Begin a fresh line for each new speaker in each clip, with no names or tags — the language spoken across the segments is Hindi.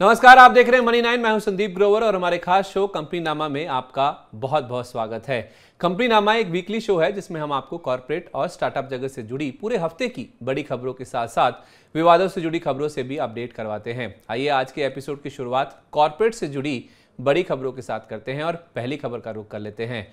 नमस्कार आप देख रहे हैं मनी नाइन मैं हूं संदीप ग्रोवर और हमारे खास शो कंपनी नामा में आपका बहुत बहुत स्वागत है कंपनी नामा एक वीकली शो है जिसमें हम आपको कॉरपोरेट और स्टार्टअप जगत से जुड़ी पूरे हफ्ते की बड़ी खबरों के साथ साथ विवादों से जुड़ी खबरों से भी अपडेट करवाते हैं आइए आज के एपिसोड की शुरुआत कॉरपोरेट से जुड़ी बड़ी खबरों के साथ करते हैं और पहली खबर का रुख कर लेते हैं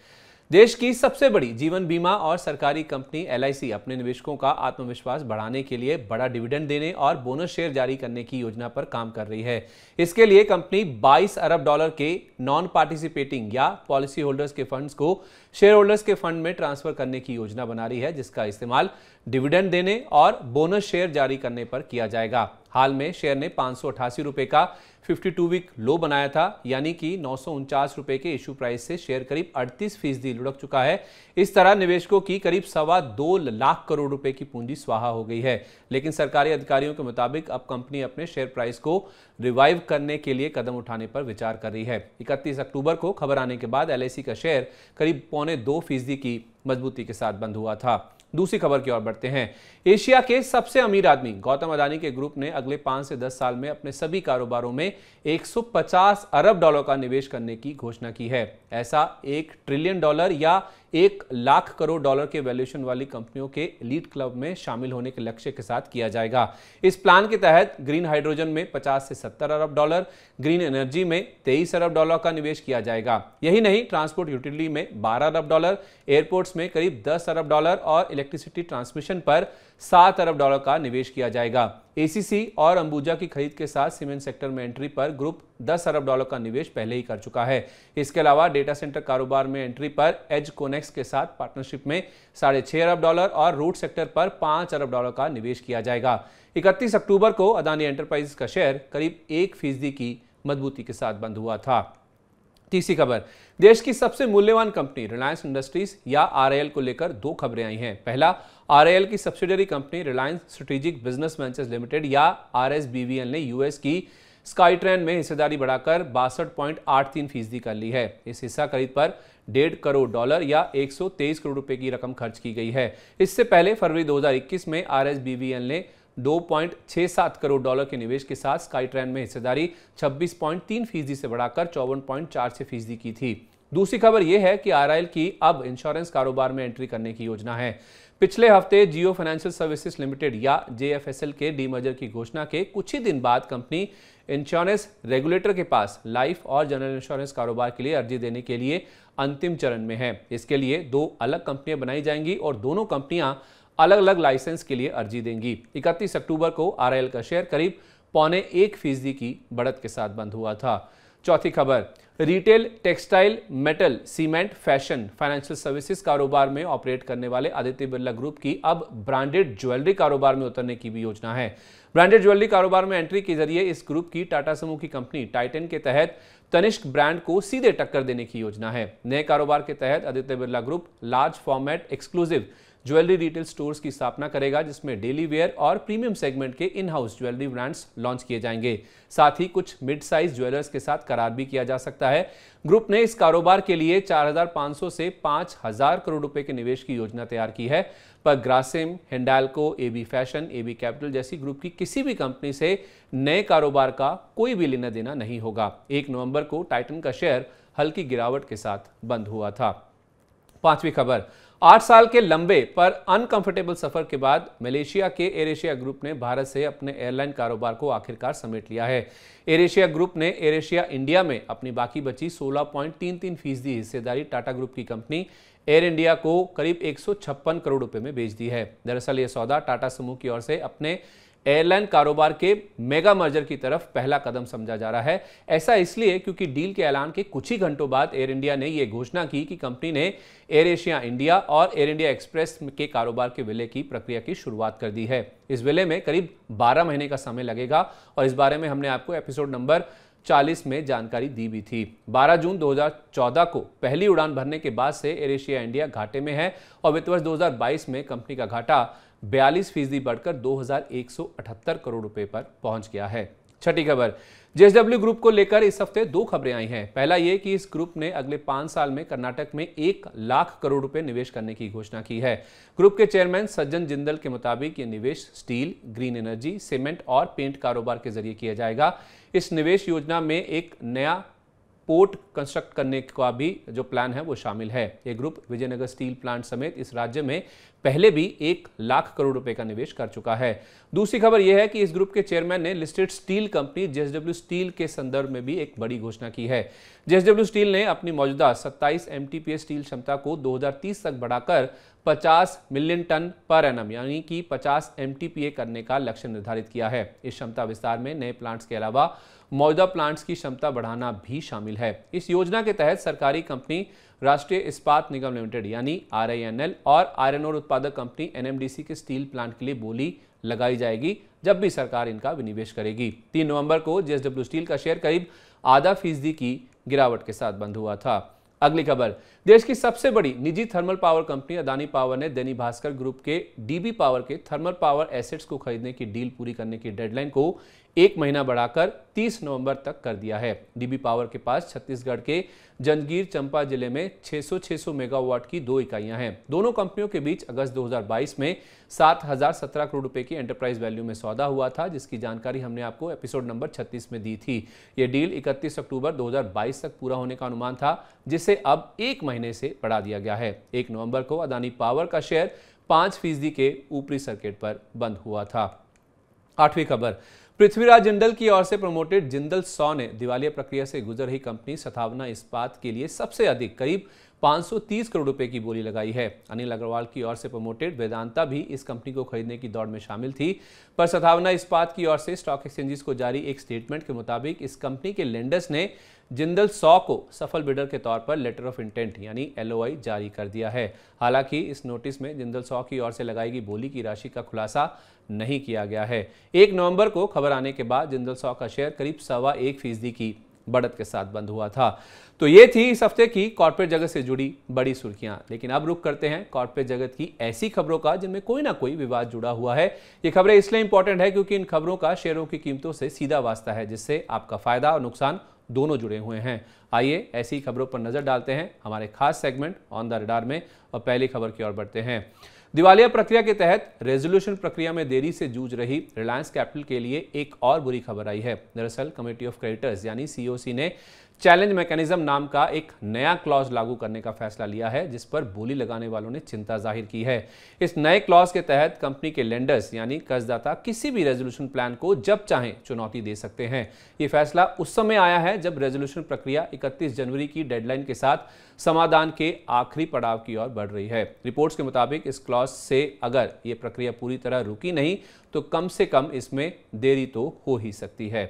देश की सबसे बड़ी जीवन बीमा और सरकारी कंपनी एल अपने निवेशकों का आत्मविश्वास बढ़ाने के लिए बड़ा डिविडेंड देने और बोनस शेयर जारी करने की योजना पर काम कर रही है इसके लिए कंपनी 22 अरब डॉलर के नॉन पार्टिसिपेटिंग या पॉलिसी होल्डर्स के फंड्स को शेयर होल्डर्स के फंड में ट्रांसफर करने की योजना बना रही है जिसका इस्तेमाल डिविडेंड देने और बोनस शेयर जारी करने पर किया जाएगा हाल में शेयर ने पांच रुपए का 52 वीक लो बनाया था यानी कि नौ रुपए के इशू प्राइस से शेयर करीब 38 फीसदी लुढ़क चुका है इस तरह निवेशकों की करीब सवा दो लाख करोड़ रुपए की पूंजी स्वाहा हो गई है लेकिन सरकारी अधिकारियों के मुताबिक अब कंपनी अपने शेयर प्राइस को रिवाइव करने के लिए कदम उठाने पर विचार कर रही है इकतीस अक्टूबर को खबर आने के बाद एल का शेयर करीब पौने दो फीसदी की मजबूती के साथ बंद हुआ था दूसरी खबर की ओर बढ़ते हैं एशिया के सबसे अमीर आदमी गौतम अदानी के ग्रुप ने अगले पांच से दस साल में अपने सभी कारोबारों में 150 अरब डॉलर का निवेश करने की घोषणा की है ऐसा एक ट्रिलियन डॉलर या एक लाख करोड़ डॉलर के वैल्यूएशन वाली कंपनियों के लीड क्लब में शामिल होने के लक्ष्य के साथ किया जाएगा इस प्लान के तहत ग्रीन हाइड्रोजन में 50 से 70 अरब डॉलर ग्रीन एनर्जी में 23 अरब डॉलर का निवेश किया जाएगा यही नहीं ट्रांसपोर्ट यूटिलिटी में 12 अरब डॉलर एयरपोर्ट्स में करीब 10 अरब डॉलर और इलेक्ट्रिसिटी ट्रांसमिशन पर सात अरब डॉलर का निवेश किया जाएगा एसीसी और अंबुजा की खरीद के साथ सीमेंट सेक्टर में एंट्री पर ग्रुप 10 अरब डॉलर का निवेश पहले ही कर चुका है इसके अलावा डेटा सेंटर कारोबार में एंट्री पर एज कोनेक्स के साथ पार्टनरशिप में साढ़े छह अरब डॉलर और रूट सेक्टर पर पांच अरब डॉलर का निवेश किया जाएगा इकतीस अक्टूबर को अदानी एंटरप्राइज का शेयर करीब एक फीसदी की मजबूती के साथ बंद हुआ था तीसरी खबर देश की सबसे मूल्यवान कंपनी रिलायंस इंडस्ट्रीज या आरएल को लेकर दो खबरें आई हैं पहला आरएएल की सब्सिडरी कंपनी रिलायंस स्ट्रेटेजिक बिजनेस वेंचर्स लिमिटेड या आरएसबीवीएल ने यूएस की स्काई ट्रेन में हिस्सेदारी बढ़ाकर बासठ पॉइंट आठ तीन फीसदी कर ली है इस हिस्सा खरीद पर डेढ़ करोड़ डॉलर या 123 करोड़ रुपए की रकम खर्च की गई है इससे पहले फरवरी 2021 में आरएसबीवीएल ने 2.67 करोड़ डॉलर के निवेश के साथ स्काई ट्रेन में हिस्सेदारी 26.3 फीसदी से बढ़ाकर चौवन पॉइंट फीसदी की थी दूसरी खबर यह है कि आर की अब इंश्योरेंस कारोबार में एंट्री करने की योजना है पिछले हफ्ते जियो फाइनेंशियल सर्विसेज लिमिटेड या जेएफएसएल के डीमर्जर की घोषणा के कुछ ही दिन बाद कंपनी इंश्योरेंस रेगुलेटर के पास लाइफ और जनरल इंश्योरेंस कारोबार के लिए अर्जी देने के लिए अंतिम चरण में है इसके लिए दो अलग कंपनियां बनाई जाएंगी और दोनों कंपनियां अलग अलग लाइसेंस के लिए अर्जी देंगी 31 अक्टूबर को आर का शेयर करीब पौने एक फीसदी की बढ़त के साथ बंद हुआ था चौथी खबर retail textile metal cement fashion financial services कारोबार में ऑपरेट करने वाले आदित्य बिरला ग्रुप की अब ब्रांडेड ज्वेलरी कारोबार में उतरने की भी योजना है ब्रांडेड ज्वेलरी कारोबार में एंट्री के जरिए इस ग्रुप की टाटा समूह की कंपनी टाइटन के तहत तनिष्क ब्रांड को सीधे टक्कर देने की योजना है नए कारोबार के तहत Aditya Birla group large format exclusive jewellery retail stores की स्थापना करेगा जिसमें डेली वेयर और प्रीमियम सेगमेंट के in house jewellery brands launch किए जाएंगे साथ ही कुछ मिड साइज ज्वेलर्स के साथ करार भी किया जा सकता है ग्रुप ने इस कारोबार के लिए 4,500 से 5,000 करोड़ रुपए के निवेश की योजना तैयार की है पर Grasim Hindalco AB fashion AB capital जैसी ग्रुप की किसी भी कंपनी से नए कारोबार का कोई भी लेना देना नहीं होगा एक नवंबर को टाइटन का शेयर हल्की गिरावट के साथ बंद हुआ था पांचवी खबर आठ साल के लंबे पर अनकंफर्टेबल सफर के बाद मलेशिया के एयर एशिया ग्रुप ने भारत से अपने एयरलाइन कारोबार को आखिरकार समेट लिया है एयर एशिया ग्रुप ने एयर एशिया इंडिया में अपनी बाकी बची 16.33 फीसदी हिस्सेदारी टाटा ग्रुप की कंपनी एयर इंडिया को करीब एक करोड़ रुपए में बेच दी है दरअसल यह सौदा टाटा समूह की ओर से अपने एयरलाइन कारोबार के मेगा मर्जर की तरफ पहला कदम समझा जा रहा है ऐसा इसलिए क्योंकि डील के ऐलान के कुछ ही घंटों बाद एयर इंडिया ने यह घोषणा की कि कंपनी ने एयर एशिया इंडिया और एयर इंडिया एक्सप्रेस के कारोबार के विलय की प्रक्रिया की शुरुआत कर दी है इस विलय में करीब 12 महीने का समय लगेगा और इस बारे में हमने आपको एपिसोड नंबर 40 में जानकारी दी भी थी 12 जून 2014 को पहली उड़ान भरने के बाद से एयर एशिया इंडिया घाटे में है और वित्त वर्ष 2022 में कंपनी का घाटा बयालीस फीसदी बढ़कर 2,178 करोड़ रुपए पर पहुंच गया है छठी खबर जेएसडब्ल्यू ग्रुप को लेकर इस हफ्ते दो खबरें आई हैं पहला ये कि इस ग्रुप ने अगले पांच साल में कर्नाटक में एक लाख करोड़ रुपए निवेश करने की घोषणा की है ग्रुप के चेयरमैन सज्जन जिंदल के मुताबिक ये निवेश स्टील ग्रीन एनर्जी सीमेंट और पेंट कारोबार के जरिए किया जाएगा इस निवेश योजना में एक नया पोर्ट कंस्ट्रक्ट करने का भी जो प्लान है वो शामिल है ये ग्रुप विजयनगर स्टील प्लांट समेत इस राज्य में पहले भी एक लाख करोड़ रुपए का निवेश कर चुका है दूसरी खबर यह है कि इस ग्रुप के चेयरमैन ने listed steel company JSW steel के संदर्भ में भी एक बड़ी घोषणा की है जेएसडब्ल्यू स्टील ने अपनी मौजूदा 27 एम स्टील क्षमता को 2030 तक बढ़ाकर 50 मिलियन टन पर एनम यानी कि 50 एम करने का लक्ष्य निर्धारित किया है इस क्षमता विस्तार में नए प्लांट्स के अलावा मौजूदा प्लांट्स की क्षमता बढ़ाना भी शामिल है इस योजना के तहत सरकारी कंपनी राष्ट्रीय इस्पात निगम लिमिटेड यानी आर और आयरन और उत्पादक कंपनी एन के स्टील प्लांट के लिए बोली लगाई जाएगी जब भी सरकार इनका विनिवेश करेगी तीन नवंबर को जेएसडब्ल्यू स्टील का शेयर करीब आधा फीसदी की गिरावट के साथ बंद हुआ था अगली खबर देश की सबसे बड़ी निजी thermal power company Adani Power ने दैनिक भास्कर ग्रुप के डीबी पावर के थर्मल पावर एसेट्स को खरीदने की डील पूरी करने की डेडलाइन को एक महीना बढ़ाकर 30 नवंबर तक कर दिया है डीबी पावर के पास छत्तीसगढ़ के जंजगीर चंपा जिले में 600-600 मेगावाट की दो इकाइयां हैं दोनों कंपनियों के बीच अगस्त 2022 में 7017 करोड़ रुपए की एंटरप्राइज वैल्यू में सौदा हुआ था जिसकी जानकारी हमने आपको एपिसोड नंबर 36 में दी थी ये डील 31 अक्टूबर 2022 तक पूरा होने का अनुमान था जिसे अब एक महीने से बढ़ा दिया गया है एक नवंबर को अदानी पावर का शेयर पाँच फीसदी के ऊपरी सर्किट पर बंद हुआ था आठवीं खबर पृथ्वीराज जिंदल की ओर से प्रमोटेड जिंदल सौ ने दिवालिया प्रक्रिया से गुजर रही कंपनी सथावना इस्पात के लिए सबसे अधिक करीब 530 करोड़ रुपए की बोली लगाई है अनिल अग्रवाल की ओर से प्रमोटेड वेदांता भी इस कंपनी को खरीदने की दौड़ में शामिल थी पर सथावना इस्पात की ओर से स्टॉक एक्सचेंजेस को जारी एक स्टेटमेंट के मुताबिक इस कंपनी के लेंडर्स ने जिंदल सौ को सफल बिडर के तौर पर लेटर ऑफ इंटेंट यानी एलओआई जारी कर दिया है हालांकि इस नोटिस में जिंदल सौ की ओर से लगाई गई बोली की राशि का खुलासा नहीं किया गया है एक नवंबर को खबर आने के बाद जिंदल सॉ का शेयर करीब सवा एक फीसदी की बढ़त के साथ बंद हुआ था तो ये थी इस हफ्ते की कॉर्पोरेट जगत से जुड़ी बड़ी सुर्खियां लेकिन अब रुक करते हैं कॉर्पोरेट जगत की ऐसी खबरों का जिनमें कोई ना कोई विवाद जुड़ा हुआ है ये खबरें इसलिए इंपॉर्टेंट है क्योंकि इन खबरों का शेयरों की कीमतों से सीधा वास्ता है जिससे आपका फायदा और नुकसान दोनों जुड़े हुए हैं आइए ऐसी खबरों पर नजर डालते हैं हमारे खास सेगमेंट ऑन द रडार में और पहली खबर की ओर बढ़ते हैं दिवालिया प्रक्रिया के तहत रेजोल्यूशन प्रक्रिया में देरी से जूझ रही रिलायंस कैपिटल के लिए एक और बुरी खबर आई है दरअसल कमेटी ऑफ क्रेडिटर्स यानी सीओसी ने चैलेंज मैकेनिज्म नाम का एक नया क्लॉज लागू करने का फैसला लिया है जिस पर बोली लगाने वालों ने चिंता जाहिर की है इस नए क्लॉज के तहत कंपनी के लेंडर्स यानी कर्जदाता किसी भी रेजोल्यूशन प्लान को जब चाहें चुनौती दे सकते हैं ये फैसला उस समय आया है जब रेजोल्यूशन प्रक्रिया 31 जनवरी की डेडलाइन के साथ समाधान के आखिरी पड़ाव की ओर बढ़ रही है रिपोर्ट्स के मुताबिक इस क्लॉज से अगर ये प्रक्रिया पूरी तरह रुकी नहीं तो कम से कम इसमें देरी तो हो ही सकती है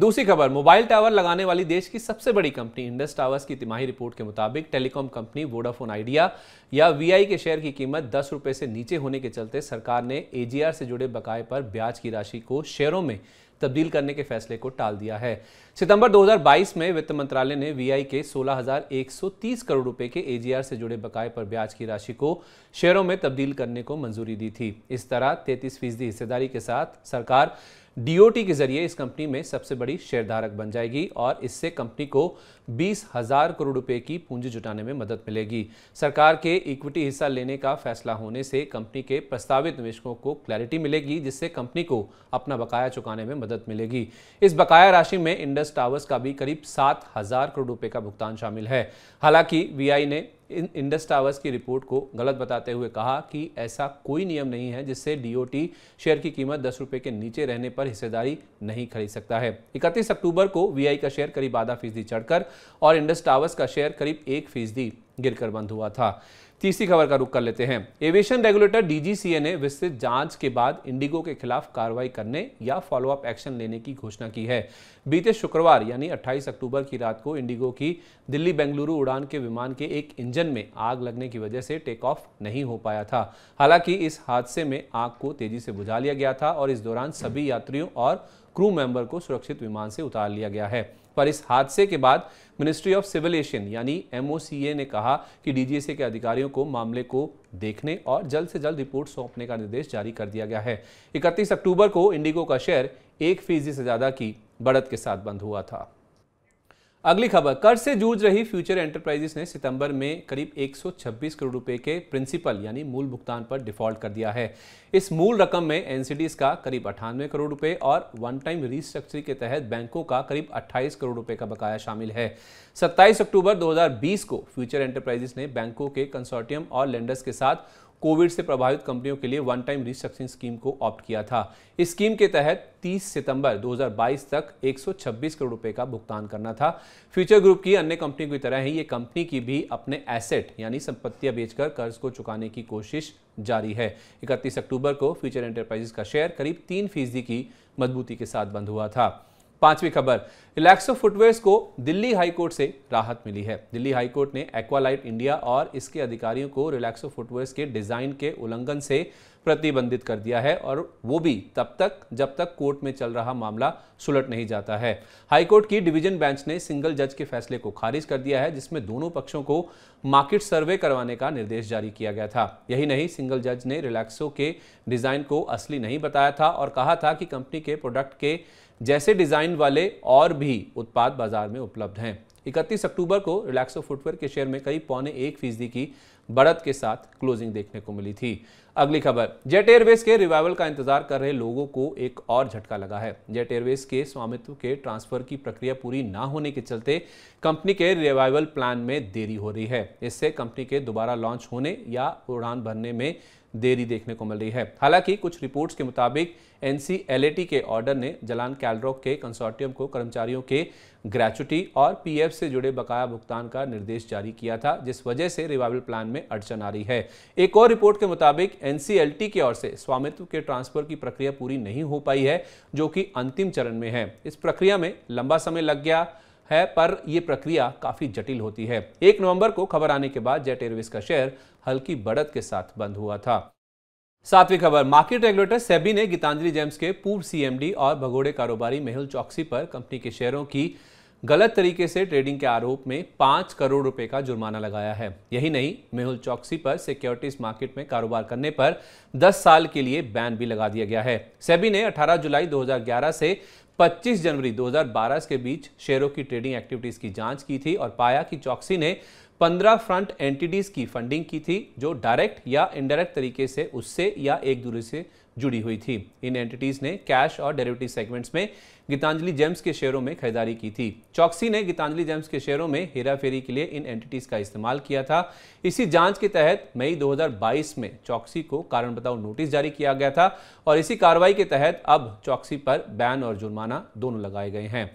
दूसरी खबर मोबाइल टावर लगाने वाली देश की सबसे बड़ी कंपनी इंडस टावर्स की तिमाही रिपोर्ट के मुताबिक टेलीकॉम कंपनी वोडाफोन आइडिया या वीआई के शेयर की कीमत दस रुपये से नीचे होने के चलते सरकार ने एजीआर से जुड़े बकाए पर ब्याज की राशि को शेयरों में तब्दील करने के फैसले को टाल दिया है सितंबर 2022 में वित्त मंत्रालय ने वीआई के 16,130 करोड़ रुपए के एजीआर से जुड़े बकाए पर ब्याज की राशि को शेयरों में तब्दील करने को मंजूरी दी थी इस तरह 33 फीसदी हिस्सेदारी के साथ सरकार डीओटी के जरिए इस कंपनी में सबसे बड़ी शेयरधारक बन जाएगी और इससे कंपनी को बीस हजार करोड़ रुपए की पूंजी जुटाने में मदद मिलेगी सरकार के इक्विटी हिस्सा लेने का फैसला होने से कंपनी के प्रस्तावित निवेशकों को क्लैरिटी मिलेगी जिससे कंपनी को अपना बकाया चुकाने में मदद मिलेगी इस बकाया राशि में इंडस टावर्स का भी करीब सात हजार करोड़ रुपए का भुगतान शामिल है हालांकि वी ने इंडस टावर्स की रिपोर्ट को गलत बताते हुए कहा कि ऐसा कोई नियम नहीं है जिससे डीओटी शेयर की कीमत दस रुपये के नीचे रहने पर हिस्सेदारी नहीं खरीद सकता है इकतीस अक्टूबर को वीआई का शेयर करीब आधा फीसदी चढ़कर और इंडस टावर्स का शेयर करीब एक फीसदी गिरकर बंद हुआ था तीसरी खबर का रुख कर लेते हैं एविएशन रेगुलेटर डीजीसीए ने विस्तृत जांच के बाद इंडिगो के खिलाफ कार्रवाई करने या फॉलोअप एक्शन लेने की घोषणा की है बीते शुक्रवार यानी 28 अक्टूबर की रात को इंडिगो की दिल्ली बेंगलुरु उड़ान के विमान के एक इंजन में आग लगने की वजह से टेक ऑफ नहीं हो पाया था हालांकि इस हादसे में आग को तेजी से बुझा लिया गया था और इस दौरान सभी यात्रियों और क्रू मेंबर को सुरक्षित विमान से उतार लिया गया है पर इस हादसे के बाद मिनिस्ट्री ऑफ सिविल एशियन यानी एमओसीए ने कहा कि डीजीएसए के अधिकारियों को मामले को देखने और जल्द से जल्द रिपोर्ट सौंपने का निर्देश जारी कर दिया गया है इकतीस अक्टूबर को इंडिगो का शेयर एक फीसदी से ज़्यादा की बढ़त के साथ बंद हुआ था अगली खबर कर्ज से जूझ रही फ्यूचर एंटरप्राइजेस ने सितंबर में करीब 126 करोड़ रुपए के प्रिंसिपल यानी मूल भुगतान पर डिफॉल्ट कर दिया है इस मूल रकम में एनसीडीज का करीब अठानवे करोड़ रुपए और वन टाइम रिस्ट्रक्चरिंग के तहत बैंकों का करीब 28 करोड़ रुपए का बकाया शामिल है 27 अक्टूबर 2020 को फ्यूचर एंटरप्राइजेस ने बैंकों के कंसोर्टियम और लेंडर्स के साथ कोविड से प्रभावित कंपनियों के लिए वन टाइम रिस्ट्रक्चरिंग स्कीम को ऑप्ट किया था इस स्कीम के तहत 30 सितंबर 2022 तक 126 करोड़ रुपए का भुगतान करना था फ्यूचर ग्रुप की अन्य कंपनियों की तरह ही ये कंपनी की भी अपने एसेट यानी संपत्तियां बेचकर कर्ज को चुकाने की कोशिश जारी है 31 अक्टूबर को फ्यूचर एंटरप्राइजेस का शेयर करीब तीन फीसदी की मजबूती के साथ बंद हुआ था पांचवी खबर रिलैक्सो फुटवेयर्स को दिल्ली हाईकोर्ट से राहत मिली है दिल्ली हाईकोर्ट ने एक्वालाइट इंडिया और इसके अधिकारियों को रिलैक्सो फुटवेयर्स के डिजाइन के उल्लंघन से प्रतिबंधित कर दिया है और वो भी तब तक जब तक कोर्ट में चल रहा मामला सुलट नहीं जाता है हाईकोर्ट की डिवीजन बेंच ने सिंगल जज के फैसले को खारिज कर दिया है जिसमें दोनों पक्षों को मार्केट सर्वे करवाने का निर्देश जारी किया गया था यही नहीं सिंगल जज ने रिलैक्सो के डिजाइन को असली नहीं बताया था और कहा था कि कंपनी के प्रोडक्ट के जैसे डिज़ाइन वाले और भी उत्पाद बाजार में उपलब्ध हैं 31 अक्टूबर को रिलैक्सो फुटवेयर के शेयर में करीब पौने एक फीसदी की बढ़त के साथ क्लोजिंग देखने को मिली थी अगली खबर जेट एयरवेज के रिवाइवल का इंतजार कर रहे लोगों को एक और झटका लगा है जेट एयरवेज के स्वामित्व के ट्रांसफर की प्रक्रिया पूरी ना होने के चलते कंपनी के रिवाइवल प्लान में देरी हो रही है इससे कंपनी के दोबारा लॉन्च होने या उड़ान भरने में देरी देखने को मिल रही है हालांकि कुछ रिपोर्ट्स के मुताबिक एन के ऑर्डर ने जलान कैलरॉक के कंसोर्टियम को कर्मचारियों के ग्रेचुटी और पीएफ से जुड़े बकाया भुगतान का निर्देश जारी किया था जिस वजह से रिवाइवल प्लान में अड़चन आ रही है एक और रिपोर्ट के मुताबिक एन की ओर से स्वामित्व के ट्रांसफर की प्रक्रिया पूरी नहीं हो पाई है जो कि अंतिम चरण में है इस प्रक्रिया में लंबा समय लग गया है पर यह प्रक्रिया काफ़ी जटिल होती है एक नवंबर को खबर आने के बाद जेट एयरवेज का शेयर हल्की बढ़त के साथ बंद हुआ था सातवीं खबर मार्केट रेगुलेटर सेबी ने गीतांजलि जेम्स के पूर्व सीएमडी और भगोड़े कारोबारी मेहुल चौकसी पर कंपनी के शेयरों की गलत तरीके से ट्रेडिंग के आरोप में पांच करोड़ रुपए का जुर्माना लगाया है यही नहीं मेहुल चौकसी पर सिक्योरिटीज मार्केट में कारोबार करने पर 10 साल के लिए बैन भी लगा दिया गया है सेबी ने 18 जुलाई 2011 से 25 जनवरी 2012 के बीच शेयरों की ट्रेडिंग एक्टिविटीज की जांच की थी और पाया कि चौकसी ने 15 फ्रंट एंटिटीज की फंडिंग की थी जो डायरेक्ट या इनडायरेक्ट तरीके से उससे या एक दूसरे से जुड़ी हुई थी इन एंटिटीज ने कैश और डेरिवेटिव सेगमेंट्स में गीतांजलि जेम्स के शेयरों में खरीदारी की थी चौकसी ने गीतांजलि जेम्स के शेयरों में हेराफेरी के लिए इन एंटिटीज का इस्तेमाल किया था इसी जांच के तहत मई 2022 में चौकसी को कारण बताओ नोटिस जारी किया गया था और इसी कार्रवाई के तहत अब चौकसी पर बैन और जुर्माना दोनों लगाए गए हैं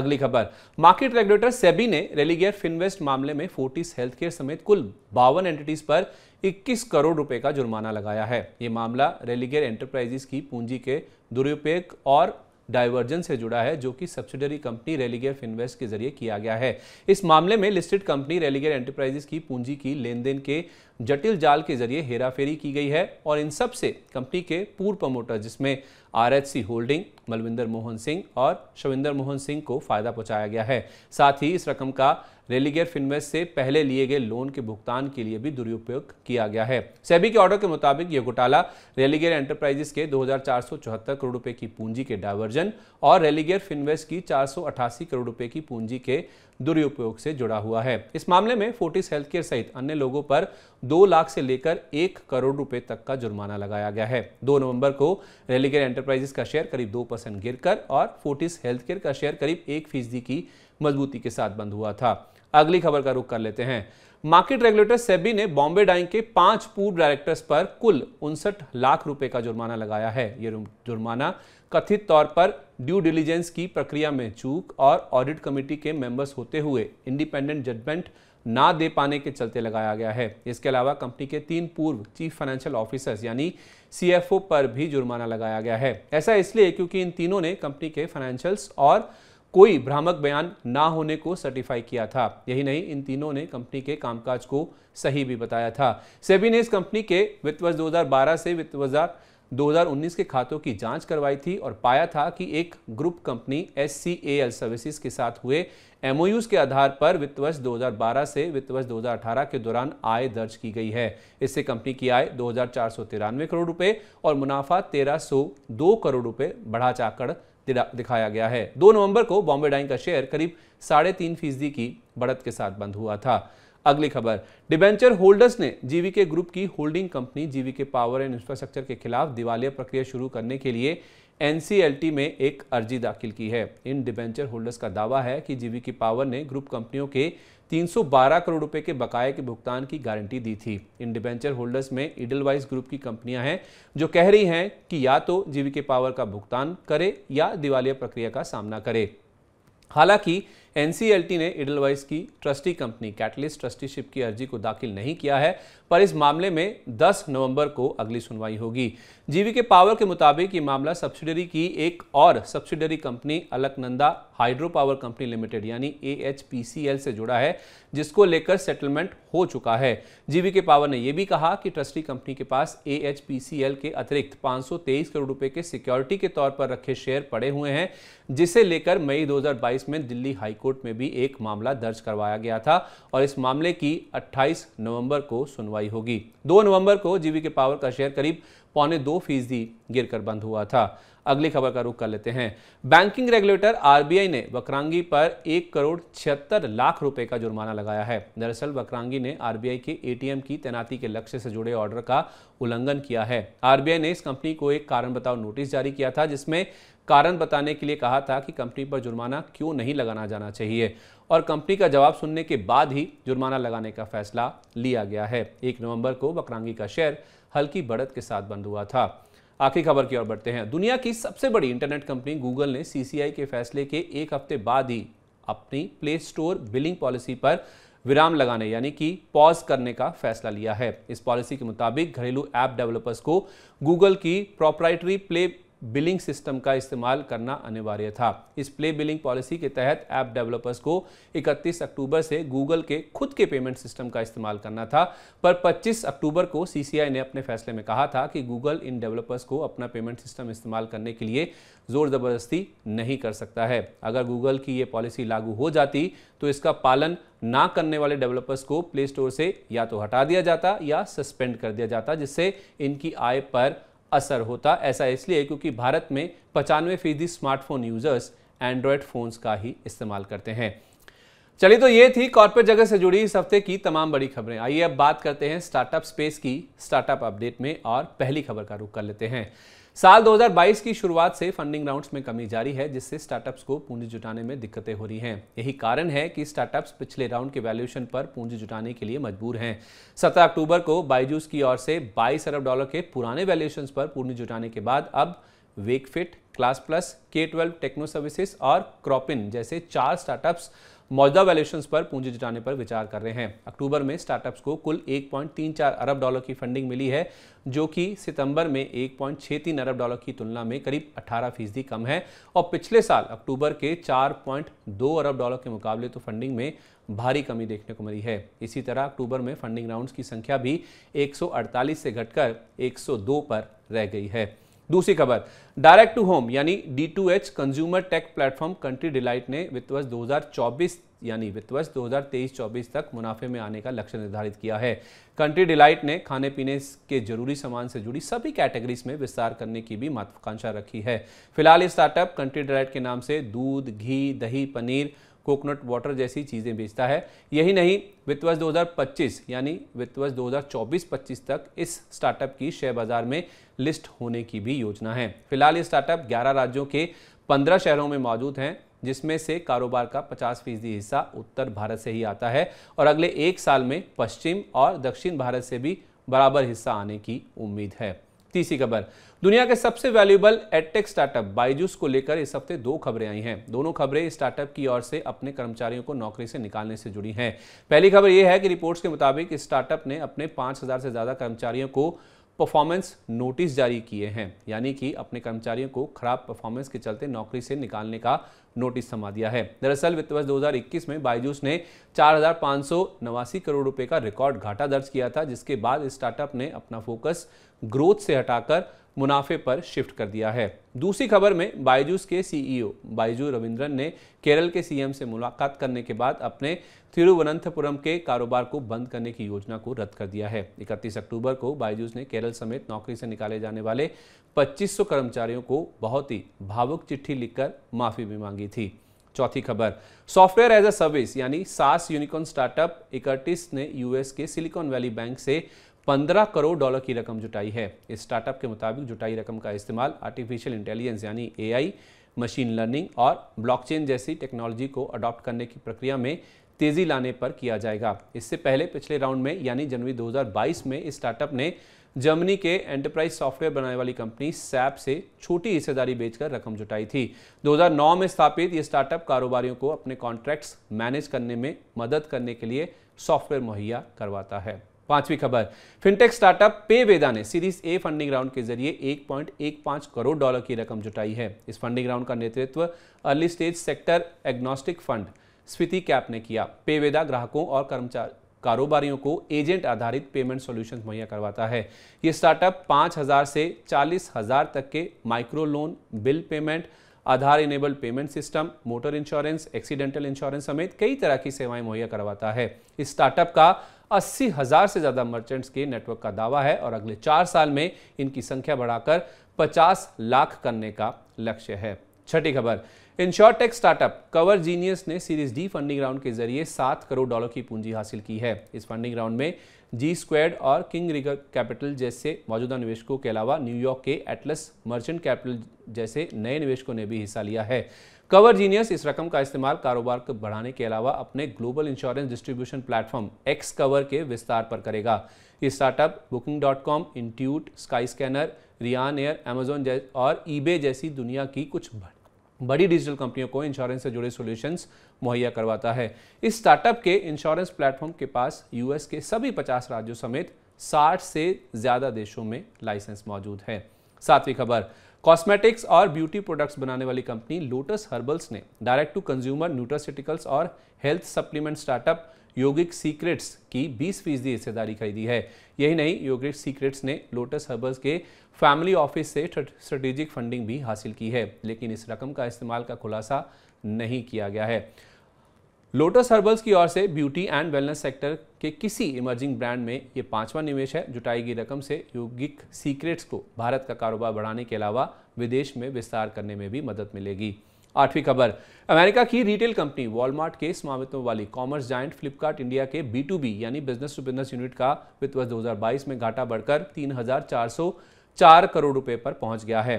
अगली खबर मार्केट रेगुलेटर सेबी ने रेलीगेयर फिनवेस्ट मामले में फोर्टिस हेल्थ केयर समेत कुल बावन एंटिटीज पर 21 करोड़ रुपए का जुर्माना लगाया है ये मामला रेलीगेयर एंटरप्राइजेस की पूंजी के दुरुपयोग और डायवर्जन से जुड़ा है जो कि सब्सिडरी कंपनी रेलीगेयर फिनवेस्ट के जरिए किया गया है इस मामले में लिस्टेड कंपनी रेलीगेयर एंटरप्राइजेस की पूंजी की लेन देन के जटिल जाल के जरिए हेराफेरी की गई है और इन सब से कंपनी के पूर्व प्रमोटर जिसमें आरएचसी होल्डिंग मलविंदर मोहन सिंह और शविंदर मोहन सिंह को फायदा पहुंचाया गया है साथ ही इस रकम का रेलीगेयर फिनवेस्ट से पहले लिए गए लोन के भुगतान के लिए भी दुरुपयोग किया गया है सेबी के ऑर्डर के मुताबिक यह घोटाला रेलीगेयर एंटरप्राइजेस के दो करोड़ रुपए की पूंजी के डायवर्जन और रेलीगेयर फिनवेस्ट की चार करोड़ रुपए की पूंजी के दुरुपयोग से जुड़ा हुआ है इस मामले में फोर्टिस हेल्थ केयर सहित अन्य लोगों पर दो लाख से लेकर एक करोड़ रुपए तक का जुर्माना लगाया गया है दो नवंबर को रेलीगेयर एंटरप्राइजेस का शेयर करीब दो परसेंट गिर और फोर्टिस हेल्थ केयर का शेयर करीब एक फीसदी की मजबूती के साथ बंद हुआ था अगली खबर का रुख कर लेते हैं मार्केट रेगुलेटर सेबी ने बॉम्बे डाइंग के पांच पूर्व डायरेक्टर्स पर कुल उनसठ लाख रुपए का जुर्माना लगाया है यह जुर्माना कथित तौर पर ड्यू डिलीजेंस की प्रक्रिया में चूक और ऑडिट कमेटी के मेंबर्स होते हुए इंडिपेंडेंट जजमेंट ना दे पाने के चलते लगाया गया है इसके अलावा कंपनी के तीन पूर्व चीफ फाइनेंशियल ऑफिसर्स यानी सीएफओ पर भी जुर्माना लगाया गया है ऐसा इसलिए क्योंकि इन तीनों ने कंपनी के फाइनेंशियल्स और कोई भ्रामक बयान ना होने को सर्टिफाई किया था यही नहीं इन तीनों ने कंपनी के कामकाज को सही भी बताया था सेबी ने इस कंपनी के वित्त वर्ष 2012 से वित्त वर्ष 2019 के खातों की जांच करवाई थी और पाया था कि एक group company S C services के साथ हुए एमओयूज के आधार पर वित्त वर्ष 2012 से वित्त वर्ष 2018 के दौरान आय दर्ज की गई है इससे कंपनी की आय दो करोड़ रुपए और मुनाफा 1302 करोड़ रुपए बढ़ा चाकड़ दिखाया गया है दो नवंबर को बॉम्बे डाइंग का शेयर करीब साढ़े तीन फीसदी की बढ़त के साथ बंद हुआ था अगली खबर डिबेंचर होल्डर्स ने जीवीके ग्रुप की holding company GVK power and infrastructure के खिलाफ दिवालिया प्रक्रिया शुरू करने के लिए एनसीएलटी में एक अर्जी दाखिल की है इन डिबेंचर होल्डर्स का दावा है कि जीवीकी पावर ने ग्रुप कंपनियों के 312 करोड़ रुपए के बकाए के भुगतान की गारंटी दी थी इन डिबेंचर होल्डर्स में इडलवाइज ग्रुप की कंपनियां हैं जो कह रही हैं कि या तो जीवीके पावर का भुगतान करे या दिवालिया प्रक्रिया का सामना करे हालांकि एनसीएलटी ने इडलवाइस की ट्रस्टी कंपनी कैटलिस्ट ट्रस्टीशिप की अर्जी को दाखिल नहीं किया है पर इस मामले में 10 नवंबर को अगली सुनवाई होगी जीवी के पावर के मुताबिक ये मामला सब्सिडरी की एक और सब्सिडरी कंपनी अलकनंदा हाइड्रो पावर कंपनी लिमिटेड यानी ए से जुड़ा है जिसको लेकर सेटलमेंट हो चुका है जीवी के पावर ने यह भी कहा कि ट्रस्टी कंपनी के पास ए के अतिरिक्त पांच करोड़ रुपए के सिक्योरिटी के तौर पर रखे शेयर पड़े हुए हैं जिसे लेकर मई 2022 में दिल्ली हाईकोर्ट हाईकोर्ट में भी एक मामला दर्ज करवाया गया था और इस मामले की 28 नवंबर को सुनवाई होगी 2 नवंबर को जीवी के पावर का शेयर करीब पौने दो फीसदी गिर बंद हुआ था अगली खबर का रुख कर लेते हैं बैंकिंग रेगुलेटर आरबीआई ने वक्रांगी पर एक करोड़ छिहत्तर लाख रुपए का जुर्माना लगाया है दरअसल वक्रांगी ने आरबीआई के एटीएम की तैनाती के लक्ष्य से जुड़े ऑर्डर का उल्लंघन किया है आरबीआई ने इस कंपनी को एक कारण बताओ नोटिस जारी किया था जिसमें कारण बताने के लिए कहा था कि कंपनी पर जुर्माना क्यों नहीं लगाना जाना चाहिए और कंपनी का जवाब सुनने के बाद ही जुर्माना लगाने का फैसला लिया गया है एक नवंबर को बकरांगी का शेयर हल्की बढ़त के साथ बंद हुआ था आखिरी खबर की ओर बढ़ते हैं दुनिया की सबसे बड़ी इंटरनेट कंपनी गूगल ने सीसीआई के फैसले के एक हफ्ते बाद ही अपनी प्ले स्टोर बिलिंग पॉलिसी पर विराम लगाने यानी कि पॉज करने का फैसला लिया है इस पॉलिसी के मुताबिक घरेलू ऐप डेवलपर्स को गूगल की प्रोपराइटरी प्ले बिलिंग सिस्टम का इस्तेमाल करना अनिवार्य था इस प्ले बिलिंग पॉलिसी के तहत ऐप डेवलपर्स को 31 अक्टूबर से गूगल के खुद के पेमेंट सिस्टम का इस्तेमाल करना था पर 25 अक्टूबर को सीसीआई ने अपने फैसले में कहा था कि गूगल इन डेवलपर्स को अपना पेमेंट सिस्टम इस्तेमाल करने के लिए जोर ज़बरदस्ती नहीं कर सकता है अगर गूगल की ये पॉलिसी लागू हो जाती तो इसका पालन ना करने वाले डेवलपर्स को प्ले स्टोर से या तो हटा दिया जाता या सस्पेंड कर दिया जाता जिससे इनकी आय पर असर होता ऐसा इसलिए क्योंकि भारत में पचानवे फीसदी स्मार्टफोन यूज़र्स एंड्रॉयड फ़ोन्स का ही इस्तेमाल करते हैं चलिए तो ये थी कॉर्पोरेट जगत से जुड़ी इस हफ्ते की तमाम बड़ी खबरें आइए अब बात करते हैं स्टार्टअप स्पेस की स्टार्टअप अपडेट में और पहली खबर का रुख कर लेते हैं साल 2022 की शुरुआत से फंडिंग राउंड्स में कमी जारी है जिससे स्टार्टअप्स को पूंजी जुटाने में दिक्कतें हो रही हैं यही कारण है कि स्टार्टअप्स पिछले राउंड के वैल्यूएशन पर पूंजी जुटाने के लिए मजबूर हैं 17 अक्टूबर को बाईजूस की ओर से 22 अरब डॉलर के पुराने वैल्यूएशन पर पूंजी जुटाने के बाद अब वेकफिट क्लास प्लस के ट्वेल्व टेक्नो सर्विसेस और क्रॉपिन जैसे चार स्टार्टअप्स मौजूदा वैल्यूशंस पर पूंजी जुटाने पर विचार कर रहे हैं अक्टूबर में स्टार्टअप्स को कुल 1.34 अरब डॉलर की फंडिंग मिली है जो कि सितंबर में 1.63 अरब डॉलर की तुलना में करीब 18 फीसदी कम है और पिछले साल अक्टूबर के 4.2 अरब डॉलर के मुकाबले तो फंडिंग में भारी कमी देखने को मिली है इसी तरह अक्टूबर में फंडिंग राउंड्स की संख्या भी 148 से घटकर 102 पर रह गई है दूसरी खबर डायरेक्ट टू होम यानी D to H consumer tech platform Country Delight ने वित्त वर्ष दो यानी वित्त वर्ष दो हजार तक मुनाफे में आने का लक्ष्य निर्धारित किया है कंट्री डिलाइट ने खाने पीने के जरूरी सामान से जुड़ी सभी कैटेगरीज में विस्तार करने की भी महत्वाकांक्षा रखी है फिलहाल ये स्टार्टअप कंट्री डिलाइट के नाम से दूध घी दही पनीर कोकोनट वाटर जैसी चीज़ें बेचता है यही नहीं वित्त वर्ष दो यानी वित्त वर्ष दो हज़ार तक इस स्टार्टअप की शेयर बाजार में लिस्ट होने की भी योजना है फिलहाल ये स्टार्टअप 11 राज्यों के 15 शहरों में मौजूद हैं जिसमें से कारोबार का 50 फीसदी हिस्सा उत्तर भारत से ही आता है और अगले एक साल में पश्चिम और दक्षिण भारत से भी बराबर हिस्सा आने की उम्मीद है तीसरी खबर दुनिया के सबसे वैल्यूबल एडटेक स्टार्टअप बाइजूस को लेकर इस हफ्ते दो खबरें आई हैं दोनों खबरें स्टार्टअप की ओर से अपने कर्मचारियों को नौकरी से निकालने से जुड़ी हैं पहली खबर यह है कि रिपोर्ट्स के मुताबिक स्टार्टअप ने अपने 5000 से ज़्यादा कर्मचारियों को परफॉर्मेंस नोटिस जारी किए हैं यानी कि अपने कर्मचारियों को खराब परफॉर्मेंस के चलते नौकरी से निकालने का नोटिस थमा दिया है दरअसल वित्त वर्ष 2021 में बायजूस ने चार करोड़ रुपए का रिकॉर्ड घाटा दर्ज किया था जिसके बाद स्टार्टअप ने अपना फोकस ग्रोथ से हटाकर मुनाफे पर शिफ्ट कर दिया है दूसरी खबर में बायजूस के सीईओ e बायजू रविंद्रन ने केरल के सीएम से मुलाकात करने के बाद अपने तिरुवनंतपुरम के कारोबार को बंद करने की योजना को रद्द कर दिया है 31 अक्टूबर को बायजूस ने केरल समेत नौकरी से निकाले जाने वाले 2500 कर्मचारियों को बहुत ही भावुक चिट्ठी लिखकर माफी भी मांगी थी चौथी खबर सॉफ्टवेयर एज अ सर्विस यानी सास यूनिकॉन स्टार्टअप इकर्टिस ने यूएस के सिलिकॉन वैली बैंक से 15 करोड़ डॉलर की रकम जुटाई है इस स्टार्टअप के मुताबिक जुटाई रकम का इस्तेमाल आर्टिफिशियल इंटेलिजेंस यानी एआई मशीन लर्निंग और ब्लॉकचेन जैसी टेक्नोलॉजी को अडॉप्ट करने की प्रक्रिया में तेजी लाने पर किया जाएगा इससे पहले पिछले राउंड में यानी जनवरी 2022 में इस स्टार्टअप ने जर्मनी के एंटरप्राइज सॉफ्टवेयर बनाने वाली कंपनी सैप से छोटी हिस्सेदारी बेचकर रकम जुटाई थी 2009 में स्थापित ये स्टार्टअप कारोबारियों को अपने कॉन्ट्रैक्ट्स मैनेज करने में मदद करने के लिए सॉफ्टवेयर मुहैया करवाता है पांचवी खबर फिनटेक स्टार्टअप पे वेदा ने सीरीज ए फंडिंग राउंड के जरिए 1.15 करोड़ डॉलर की रकम जुटाई है इस फंडिंग राउंड का नेतृत्व early stage sector agnostic fund Sviti cap ने किया पेवेदा ग्राहकों और कर्मचारी कारोबारियों को एजेंट आधारित पेमेंट सॉल्यूशंस मुहैया करवाता है ये स्टार्टअप 5000 से 40000 तक के micro loan bill payment Aadhaar enabled payment system motor insurance accidental insurance समेत कई तरह की सेवाएं मुहैया करवाता है इस स्टार्टअप का अस्सी हजार से ज्यादा मर्चेंट्स के नेटवर्क का दावा है और अगले चार साल में इनकी संख्या बढ़ाकर पचास लाख करने का लक्ष्य है छठी खबर इंश्योरटेक स्टार्टअप कवर जीनियस ने सीरीज डी फंडिंग राउंड के जरिए सात करोड़ डॉलर की पूंजी हासिल की है इस फंडिंग राउंड में जी स्क्वेड और किंग रिगर कैपिटल जैसे मौजूदा निवेशकों के अलावा न्यूयॉर्क के एटलस मर्चेंट कैपिटल जैसे नए निवेशकों ने भी हिस्सा लिया है कवर जीनियस इस रकम का इस्तेमाल कारोबार को बढ़ाने के अलावा अपने global insurance distribution platform X cover के विस्तार पर करेगा ये startup booking dot com Intuit Skyscanner Ryanair Amazon और ईबे जैसी दुनिया की कुछ बड़ी डिजिटल कंपनियों को इंश्योरेंस से जुड़े सॉल्यूशंस मुहैया करवाता है इस स्टार्टअप के इंश्योरेंस प्लेटफॉर्म के पास यूएस के सभी 50 राज्यों समेत 60 से ज़्यादा देशों में लाइसेंस मौजूद है सातवीं खबर कॉस्मेटिक्स और ब्यूटी प्रोडक्ट्स बनाने वाली कंपनी लोटस हर्बल्स ने डायरेक्ट टू कंज्यूमर न्यूट्रास्यूटिकल्स और health supplement startup Yogic Secrets की 20 फीसदी हिस्सेदारी खरीदी है यही नहीं योगिक सीक्रेट्स ने लोटस हर्बल्स के फैमिली ऑफिस से स्ट्रेटेजिक फंडिंग भी हासिल की है लेकिन इस रकम का इस्तेमाल का खुलासा नहीं किया गया है लोटस हर्बल्स की ओर से ब्यूटी एंड वेलनेस सेक्टर के किसी इमर्जिंग ब्रांड में ये पांचवा निवेश है जुटाई गई रकम से यौगिक सीक्रेट्स को भारत का कारोबार बढ़ाने के अलावा विदेश में विस्तार करने में भी मदद मिलेगी आठवीं खबर अमेरिका की रिटेल कंपनी वॉलमार्ट के स्वामित्व वाली कॉमर्स जाइंट फ्लिपकार्ट इंडिया के बी टू बी यानी बिजनेस टू बिजनेस यूनिट का वित्त वर्ष 2022 में घाटा बढ़कर चार करोड़ रुपए पर पहुंच गया है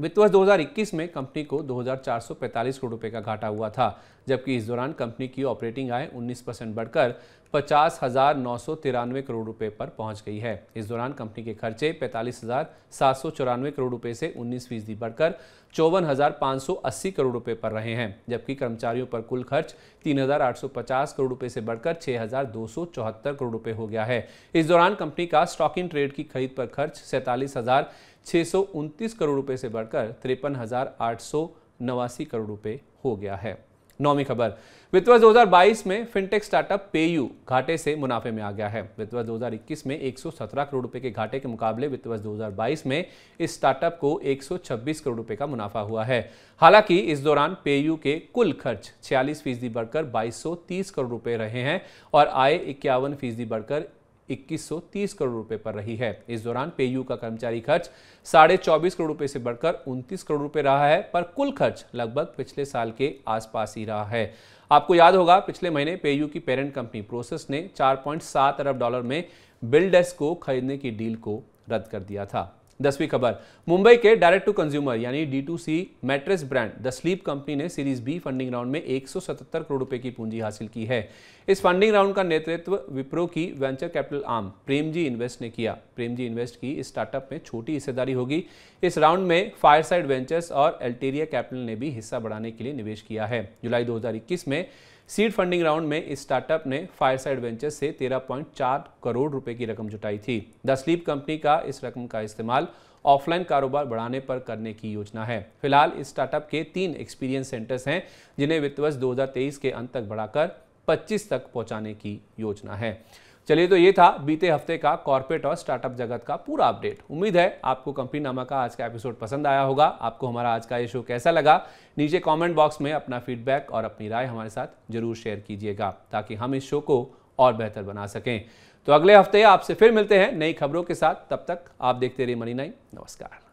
वित्त वर्ष 2021 में कंपनी को 2,445 करोड़ रुपए का घाटा हुआ था जबकि इस दौरान कंपनी की ऑपरेटिंग आय 19 परसेंट बढ़कर पचास हजार नौ सौ तिरानवे करोड़ रुपए पर पहुंच गई है इस दौरान कंपनी के खर्चे पैंतालीस हजार सात सौ चौरानवे करोड़ रुपए से उन्नीस फीसदी बढ़कर चौवन हजार पाँच सौ अस्सी करोड़ रुपए पर रहे हैं जबकि कर्मचारियों पर कुल खर्च तीन हजार आठ सौ पचास करोड़ रुपए से बढ़कर छह हजार दो सौ चौहत्तर करोड़ रुपए हो गया है इस दौरान कंपनी का स्टॉक इन ट्रेड की खरीद पर खर्च सैंतालीस हजार छः सौ उनतीस करोड़ रुपए से बढ़कर तिरपन हजार आठ सौ नवासी करोड़ रुपए हो गया है नौवीं खबर वित्त वर्ष दो में फिनटेक स्टार्टअप पेयू घाटे से मुनाफे में आ गया है वित्त वर्ष दो में 117 करोड़ रुपए के घाटे के मुकाबले वित्त वर्ष दो में इस स्टार्टअप को 126 करोड़ रुपए का मुनाफा हुआ है हालांकि इस दौरान पेयू के कुल खर्च 46 फीसदी बढ़कर 2230 करोड़ रुपए रहे हैं और आय इक्यावन फीसदी बढ़कर 2130 करोड़ रुपए पर रही है इस दौरान पेयू का कर्मचारी खर्च साढ़े चौबीस करोड़ रुपए से बढ़कर 29 करोड़ रुपए रहा है पर कुल खर्च लगभग पिछले साल के आसपास ही रहा है आपको याद होगा पिछले महीने पेयू की पेरेंट कंपनी प्रोसेस ने 4.7 अरब डॉलर में बिल्डेस को खरीदने की डील को रद्द कर दिया था दसवीं खबर मुंबई के डायरेक्ट टू कंज्यूमर यानी D to C mattress brand The Sleep Company ने सीरीज बी फंडिंग राउंड में 177 करोड़ रुपए की पूंजी हासिल की है इस फंडिंग राउंड का नेतृत्व विप्रो की venture capital arm Premji invest ने किया प्रेमजी इन्वेस्ट की इस स्टार्टअप में छोटी हिस्सेदारी होगी इस राउंड में फायर साइड वेंचर्स और एल्टेरिया कैपिटल ने भी हिस्सा बढ़ाने के लिए निवेश किया है जुलाई दो में सीड फंडिंग राउंड में इस स्टार्टअप ने फायर साइड वेंचर्स से 13.4 करोड़ रुपए की रकम जुटाई थी द स्लीप कंपनी का इस रकम का इस्तेमाल ऑफलाइन कारोबार बढ़ाने पर करने की योजना है फिलहाल इस स्टार्टअप के तीन एक्सपीरियंस सेंटर्स हैं जिन्हें वित्त वर्ष दो के अंत तक बढ़ाकर 25 तक पहुंचाने की योजना है चलिए तो ये था बीते हफ्ते का कॉर्पोरेट और स्टार्टअप जगत का पूरा अपडेट उम्मीद है आपको कंपनी नामा का आज का एपिसोड पसंद आया होगा आपको हमारा आज का ये शो कैसा लगा नीचे कमेंट बॉक्स में अपना फीडबैक और अपनी राय हमारे साथ जरूर शेयर कीजिएगा ताकि हम इस शो को और बेहतर बना सकें तो अगले हफ्ते आपसे फिर मिलते हैं नई खबरों के साथ तब तक आप देखते रहिए मनी नमस्कार